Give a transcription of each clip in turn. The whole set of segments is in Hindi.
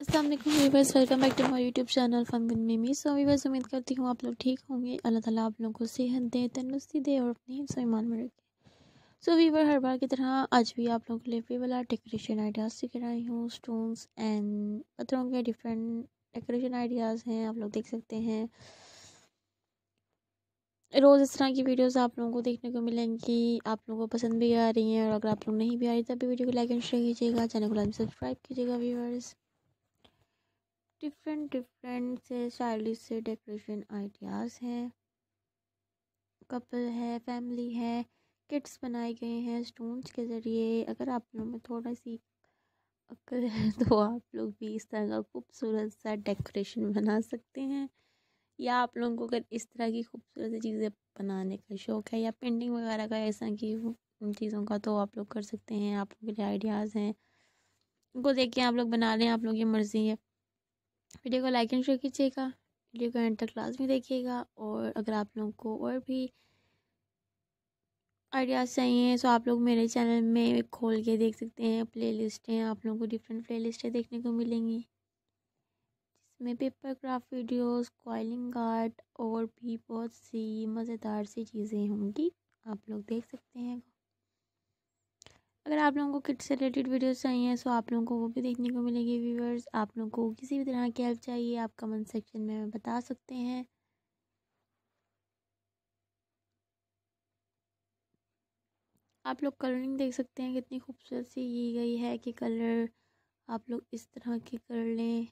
असल viewers welcome back to my YouTube channel fun with Mimi so viewers उम्मीद करती हूँ आप लोग ठीक होंगे अल्लाह ताला आप लोगों को सेहत दे तंदुरुस्ती दे और अपने हिस्सा ईमान में रखे सो वीवर हर बार की तरह आज भी आप लोगों के लिए वे वाला डेकोरेशन आइडियाज़ सीख रही हूँ स्टोन्स एंड पत्थरों के डिफरेंट डेकोरेशन आइडियाज़ हैं आप लोग देख सकते हैं रोज़ इस तरह की वीडियोस आप लोगों को देखने को मिलेंगी आप लोगों को पसंद भी आ रही हैं और अगर आप लोग नहीं भी आ रही तब भी वीडियो को लाइक एंड शेयर कीजिएगा चैनल को लाइक सब्सक्राइब कीजिएगा व्यूअर्स डिफरेंट डिफरेंट से स्टाइलिश से डेकोरेशन आइडियाज़ हैं कपल है फैमिली है किट्स बनाए गए हैं स्टोन्स के ज़रिए अगर आप लोगों में थोड़ा सी अक्ल है तो आप लोग भी इस तरह का खूबसूरत सा डेकोरेशन बना सकते हैं या आप लोगों को अगर इस तरह की खूबसूरत चीज़ें बनाने का शौक़ है या पेंटिंग वगैरह का ऐसा की चीज़ों का तो आप लोग कर सकते हैं आप लोगों के लिए आइडियाज़ हैं उनको देख के आप लोग बना लें आप लोगों की मर्ज़ी है वीडियो को लाइक एंड शेयर कीजिएगा वीडियो को एंड तक क्लास में देखिएगा और अगर आप लोगों को और भी आइडियाज़ चाहिए सो तो आप लोग मेरे चैनल में खोल के देख सकते हैं प्ले लिस्टें आप लोगों को डिफरेंट प्ले लिस्टें देखने को मिलेंगी जिसमें paper craft videos coiling art और भी बहुत सी मज़ेदार सी चीज़ें होंगी आप लोग देख सकते हैं अगर आप लोगों को किट से रिलेटेड वीडियोस चाहिए सो तो आप लोगों को वो भी देखने को मिलेगी व्यूवर्स आप लोगों को किसी भी तरह की हेल्प चाहिए आप कमेंट सेक्शन में बता सकते हैं आप लोग कलरिंग देख सकते हैं कितनी खूबसूरत सी की गई है कि कलर आप लोग इस तरह के कर लें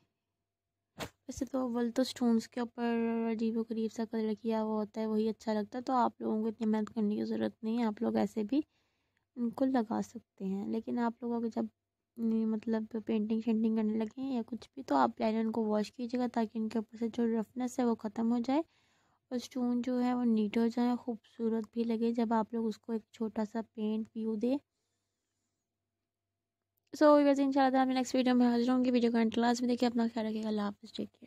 वैसे तो वल तो स्टोन्स के ऊपर अजीब करीब सा कलर किया हुआ होता है वही अच्छा लगता है तो आप लोगों को इतनी मेहनत करने की ज़रूरत नहीं है आप लोग ऐसे भी उनको लगा सकते हैं लेकिन आप लोगों अगर जब मतलब पेंटिंग शेंटिंग करने लगे या कुछ भी तो आप पहले उनको वॉश कीजिएगा ताकि उनके ऊपर से जो रफनेस है वो ख़त्म हो जाए और स्टोन जो है वो नीट हो जाए खूबसूरत भी लगे जब आप लोग उसको एक छोटा सा पेंट व्यू दे सो वैसे इंशाल्लाह मैं नेक्स्ट वीडियो में हाजिर होंगी वीडियो का में देखिए अपना ख्याल रखिएगा अल्लाह टेक